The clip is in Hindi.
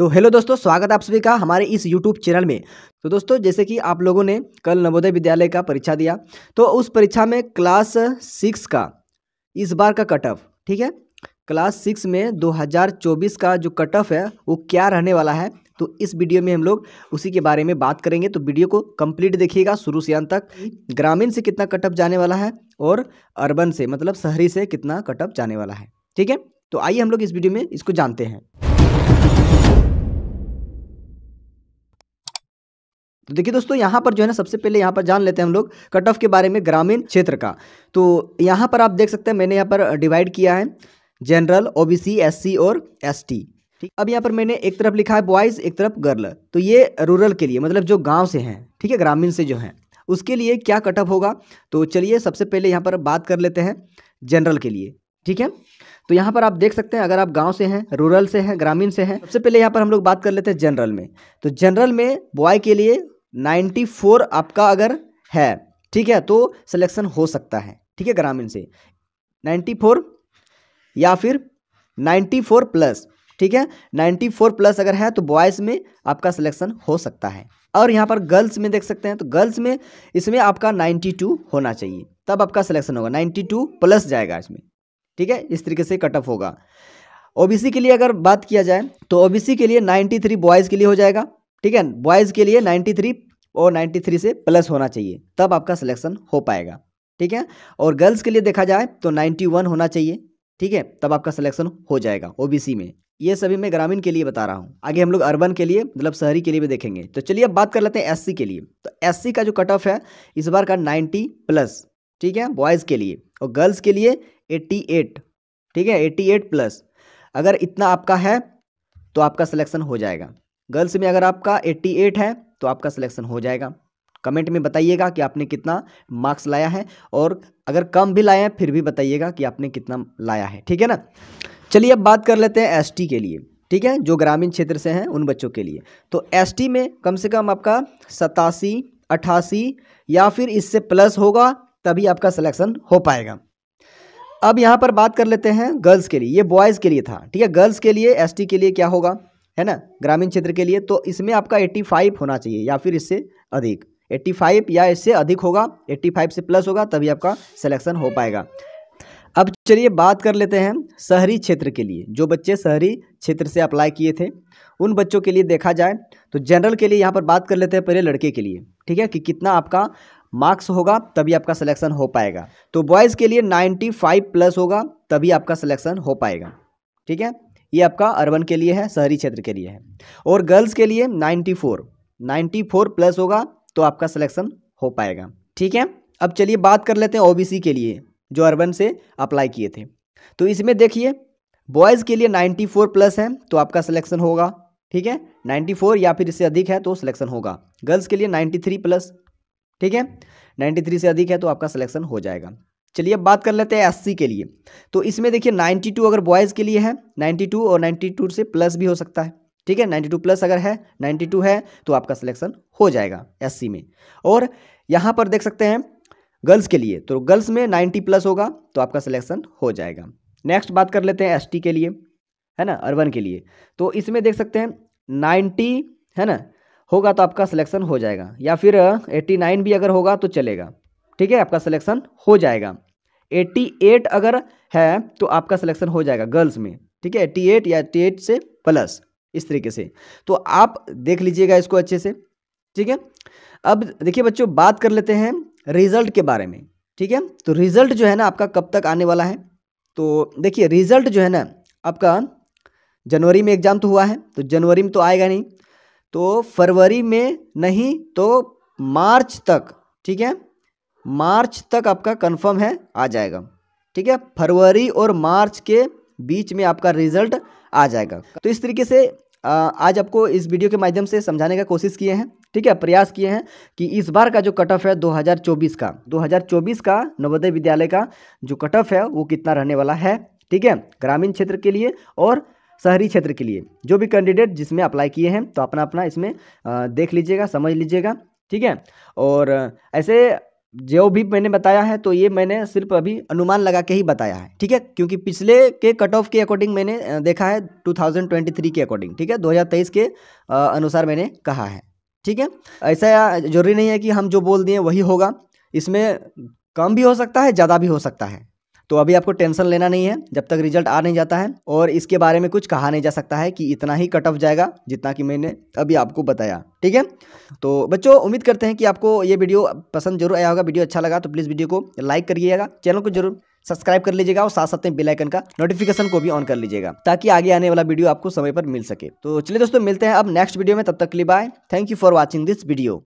तो हेलो दोस्तों स्वागत आप सभी का हमारे इस यूट्यूब चैनल में तो दोस्तों जैसे कि आप लोगों ने कल नवोदय विद्यालय का परीक्षा दिया तो उस परीक्षा में क्लास सिक्स का इस बार का कट ऑफ ठीक है क्लास सिक्स में 2024 का जो कट ऑफ है वो क्या रहने वाला है तो इस वीडियो में हम लोग उसी के बारे में बात करेंगे तो वीडियो को कंप्लीट देखिएगा शुरू से अंत तक ग्रामीण से कितना कटअप जाने वाला है और अर्बन से मतलब शहरी से कितना कटअप जाने वाला है ठीक है तो आइए हम लोग इस वीडियो में इसको जानते हैं तो देखिए दोस्तों यहाँ पर जो है ना सबसे पहले यहाँ पर जान लेते हैं हम लोग कट ऑफ के बारे में ग्रामीण क्षेत्र का तो यहाँ पर आप देख सकते हैं मैंने यहाँ पर डिवाइड किया है जनरल ओ बी और एस ठीक अब यहाँ पर मैंने एक तरफ लिखा है बॉयज़ एक तरफ गर्ल तो ये रूरल के लिए मतलब जो गाँव से हैं ठीक है ग्रामीण से जो हैं उसके लिए क्या कट ऑफ होगा तो चलिए सबसे पहले यहाँ पर बात कर लेते हैं जनरल के लिए ठीक है तो यहाँ पर आप देख सकते हैं अगर आप गांव से हैं रूरल से हैं ग्रामीण से हैं सबसे पहले यहाँ पर हम लोग बात कर लेते हैं जनरल में तो जनरल में बॉय के लिए नाइन्टी फोर आपका अगर है ठीक है तो सिलेक्शन हो सकता है ठीक है ग्रामीण से नाइन्टी फोर या फिर नाइन्टी फोर प्लस ठीक है नाइन्टी फोर प्लस अगर है तो बॉयज़ में आपका सिलेक्शन हो सकता है और यहाँ पर गर्ल्स में देख सकते हैं तो गर्ल्स में इसमें आपका नाइन्टी टू होना चाहिए तब आपका सिलेक्शन होगा नाइन्टी टू प्लस जाएगा इसमें ठीक है इस तरीके से कट ऑफ होगा ओबीसी के लिए अगर बात किया जाए तो ओबीसी के लिए 93 बॉयज़ के लिए हो जाएगा ठीक है बॉयज़ के लिए 93 और 93 से प्लस होना चाहिए तब आपका सिलेक्शन हो पाएगा ठीक है और गर्ल्स के लिए देखा जाए तो 91 होना चाहिए ठीक है तब आपका सिलेक्शन हो जाएगा ओबीसी में ये सभी मैं ग्रामीण के लिए बता रहा हूँ आगे हम लोग अर्बन के लिए मतलब शहरी के लिए भी देखेंगे तो चलिए अब बात कर लेते हैं एस के लिए तो एस का जो कट ऑफ है इस बार का नाइन्टी प्लस ठीक है बॉयज़ के लिए और गर्ल्स के लिए एट्टी ठीक है एट्टी प्लस अगर इतना आपका है तो आपका सिलेक्शन हो जाएगा गर्ल्स में अगर आपका 88 है तो आपका सिलेक्शन हो जाएगा कमेंट में बताइएगा कि आपने कितना मार्क्स लाया है और अगर कम भी लाए हैं फिर भी बताइएगा कि आपने कितना लाया है ठीक है ना चलिए अब बात कर लेते हैं एसटी के लिए ठीक है जो ग्रामीण क्षेत्र से हैं उन बच्चों के लिए तो एसटी में कम से कम आपका सतासी अट्ठासी या फिर इससे प्लस होगा तभी आपका सिलेक्शन हो पाएगा अब यहाँ पर बात कर लेते हैं गर्ल्स के लिए ये बॉयज़ के लिए था ठीक है गर्ल्स के लिए एस के लिए क्या होगा है ना ग्रामीण क्षेत्र के लिए तो इसमें आपका 85 होना चाहिए या फिर इससे अधिक 85 या इससे अधिक होगा 85 से प्लस होगा तभी आपका सिलेक्शन हो पाएगा अब चलिए बात कर लेते हैं शहरी क्षेत्र के लिए जो बच्चे शहरी क्षेत्र से अप्लाई किए थे उन बच्चों के लिए देखा जाए तो जनरल के लिए यहाँ पर बात कर लेते हैं पहले लड़के के लिए ठीक है कि कितना आपका मार्क्स होगा तभी आपका सिलेक्शन हो पाएगा तो बॉयज़ के लिए 95 प्लस होगा तभी आपका सिलेक्शन हो पाएगा ठीक है ये आपका अर्बन के लिए है शहरी क्षेत्र के लिए है और गर्ल्स के लिए 94 94 प्लस होगा तो आपका सिलेक्शन हो पाएगा ठीक है अब चलिए बात कर लेते हैं ओबीसी के लिए जो अर्बन से अप्लाई किए थे तो इसमें देखिए बॉयज़ के लिए 94 प्लस है तो आपका सिलेक्शन होगा ठीक है 94 या फिर इससे अधिक है तो सिलेक्शन होगा गर्ल्स के लिए 93 प्लस ठीक है 93 से अधिक है तो आपका सिलेक्शन हो जाएगा चलिए अब बात कर लेते हैं एससी के लिए तो इसमें देखिए 92 अगर बॉयज़ के लिए है 92 और 92 से प्लस भी हो सकता है ठीक है 92 प्लस अगर है 92 है तो आपका सिलेक्शन हो जाएगा एससी में और यहाँ पर देख सकते हैं गर्ल्स के लिए तो गर्ल्स में 90 प्लस होगा तो आपका सिलेक्शन हो जाएगा नेक्स्ट बात कर लेते हैं एस के लिए है ना अर्बन के लिए तो इसमें देख सकते हैं नाइन्टी है ना होगा तो आपका सिलेक्शन हो जाएगा या फिर एट्टी नाइन भी अगर होगा तो चलेगा ठीक है आपका सिलेक्शन हो जाएगा 88 अगर है तो आपका सिलेक्शन हो जाएगा गर्ल्स में ठीक है 88 या 88 से प्लस इस तरीके से तो आप देख लीजिएगा इसको अच्छे से ठीक है अब देखिए बच्चों बात कर लेते हैं रिजल्ट के बारे में ठीक है तो रिजल्ट जो है ना आपका कब तक आने वाला है तो देखिए रिजल्ट जो है ना आपका जनवरी में एग्ज़ाम तो हुआ है तो जनवरी में तो आएगा नहीं तो फरवरी में नहीं तो मार्च तक ठीक है मार्च तक आपका कंफर्म है आ जाएगा ठीक है फरवरी और मार्च के बीच में आपका रिजल्ट आ जाएगा तो इस तरीके से आज आपको इस वीडियो के माध्यम से समझाने का कोशिश किए हैं ठीक है प्रयास किए हैं कि इस बार का जो कट ऑफ है 2024 का 2024 का नवोदय विद्यालय का जो कट ऑफ है वो कितना रहने वाला है ठीक है ग्रामीण क्षेत्र के लिए और शहरी क्षेत्र के लिए जो भी कैंडिडेट जिसमें अप्लाई किए हैं तो अपना अपना इसमें देख लीजिएगा समझ लीजिएगा ठीक है और ऐसे जो भी मैंने बताया है तो ये मैंने सिर्फ अभी अनुमान लगा के ही बताया है ठीक है क्योंकि पिछले के कट ऑफ के अकॉर्डिंग मैंने देखा है 2023 के अकॉर्डिंग ठीक है 2023 के अनुसार मैंने कहा है ठीक है ऐसा जरूरी नहीं है कि हम जो बोल दिए वही होगा इसमें कम भी हो सकता है ज़्यादा भी हो सकता है तो अभी आपको टेंशन लेना नहीं है जब तक रिजल्ट आ नहीं जाता है और इसके बारे में कुछ कहा नहीं जा सकता है कि इतना ही कट ऑफ जाएगा जितना कि मैंने अभी आपको बताया ठीक है तो बच्चों उम्मीद करते हैं कि आपको ये वीडियो पसंद जरूर आया होगा वीडियो अच्छा लगा तो प्लीज़ वीडियो को लाइक करिएगा चैनल को जरूर सब्सक्राइब कर लीजिएगा और साथ साथ में बेल आइकन का नोटिफिकेशन को भी ऑन कर लीजिएगा ताकि आगे आने वाला वीडियो आपको समय पर मिल सके तो चलिए दोस्तों मिलते हैं अब नेक्स्ट वीडियो में तब तक के लिए bye thank you for watching this video